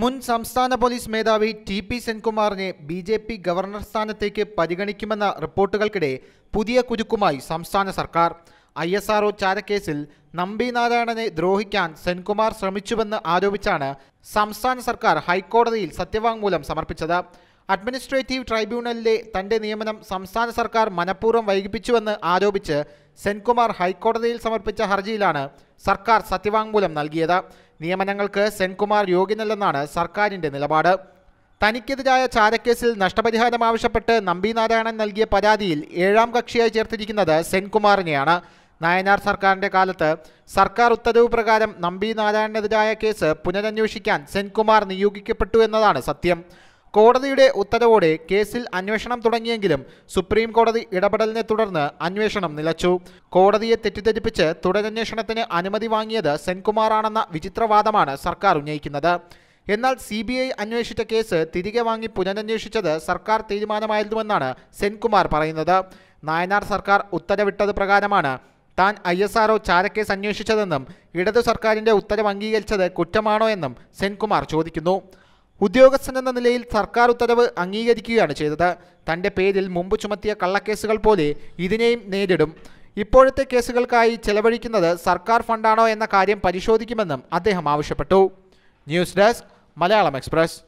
മുൻ സംസ്ഥാന പോലീസ് മേധാവി ടി പി സെൻകുമാറിനെ ബി ജെ പി ഗവർണർ സ്ഥാനത്തേക്ക് പരിഗണിക്കുമെന്ന റിപ്പോർട്ടുകൾക്കിടെ പുതിയ കുരുക്കുമായി സംസ്ഥാന സർക്കാർ ഐ എസ് ആർഒ ചാരക്കേസിൽ നമ്പി നാരായണനെ ദ്രോഹിക്കാൻ സെൻകുമാർ ശ്രമിച്ചുവെന്ന് ആരോപിച്ചാണ് സംസ്ഥാന സർക്കാർ ഹൈക്കോടതിയിൽ സത്യവാങ്മൂലം സമർപ്പിച്ചത് അഡ്മിനിസ്ട്രേറ്റീവ് ട്രൈബ്യൂണലിലെ തന്റെ നിയമനം സംസ്ഥാന സർക്കാർ മനഃപൂർവ്വം വൈകിപ്പിച്ചുവെന്ന് ആരോപിച്ച് സെൻകുമാർ ഹൈക്കോടതിയിൽ സമർപ്പിച്ച ഹർജിയിലാണ് സർക്കാർ സത്യവാങ്മൂലം നൽകിയത് നിയമനങ്ങൾക്ക് സെൻകുമാർ യോഗ്യനല്ലെന്നാണ് സർക്കാരിൻ്റെ നിലപാട് തനിക്കെതിരായ ചാരക്കേസിൽ നഷ്ടപരിഹാരം ആവശ്യപ്പെട്ട് നമ്പി നാരായണൻ നൽകിയ പരാതിയിൽ ഏഴാം കക്ഷിയായി ചേർത്തിരിക്കുന്നത് സെൻകുമാറിനെയാണ് നായനാർ സർക്കാരിൻ്റെ കാലത്ത് സർക്കാർ ഉത്തരവ് പ്രകാരം നമ്പി നാരായണനെതിരായ കേസ് പുനരന്വേഷിക്കാൻ സെൻകുമാർ നിയോഗിക്കപ്പെട്ടു എന്നതാണ് സത്യം കോടതിയുടെ ഉത്തരവോടെ കേസിൽ അന്വേഷണം തുടങ്ങിയെങ്കിലും സുപ്രീം കോടതി ഇടപെടലിനെ തുടർന്ന് അന്വേഷണം നിലച്ചു കോടതിയെ തെറ്റിദ്ധരിപ്പിച്ച് തുടരന്വേഷണത്തിന് അനുമതി വാങ്ങിയത് സെൻകുമാറാണെന്ന വിചിത്രവാദമാണ് സർക്കാർ ഉന്നയിക്കുന്നത് എന്നാൽ സി ബി ഐ അന്വേഷിച്ച കേസ് തിരികെ വാങ്ങി പുനരന്വേഷിച്ചത് സർക്കാർ തീരുമാനമായിരുന്നുവെന്നാണ് സെൻകുമാർ പറയുന്നത് നായനാർ സർക്കാർ ഉത്തരവിട്ടത് പ്രകാരമാണ് താൻ ഐ എസ് ആർഒ ചാരക്കേസ് അന്വേഷിച്ചതെന്നും ഇടതു സർക്കാരിൻ്റെ ഉത്തരവ് അംഗീകരിച്ചത് കുറ്റമാണോ എന്നും സെൻകുമാർ ചോദിക്കുന്നു ഉദ്യോഗസ്ഥൻ എന്ന നിലയിൽ സർക്കാർ ഉത്തരവ് അംഗീകരിക്കുകയാണ് ചെയ്തത് തൻ്റെ പേരിൽ മുമ്പ് ചുമത്തിയ കള്ളക്കേസുകൾ പോലെ ഇതിനെയും നേരിടും ഇപ്പോഴത്തെ കേസുകൾക്കായി ചെലവഴിക്കുന്നത് സർക്കാർ ഫണ്ടാണോ എന്ന കാര്യം പരിശോധിക്കുമെന്നും അദ്ദേഹം ആവശ്യപ്പെട്ടു ന്യൂസ് ഡെസ്ക് മലയാളം എക്സ്പ്രസ്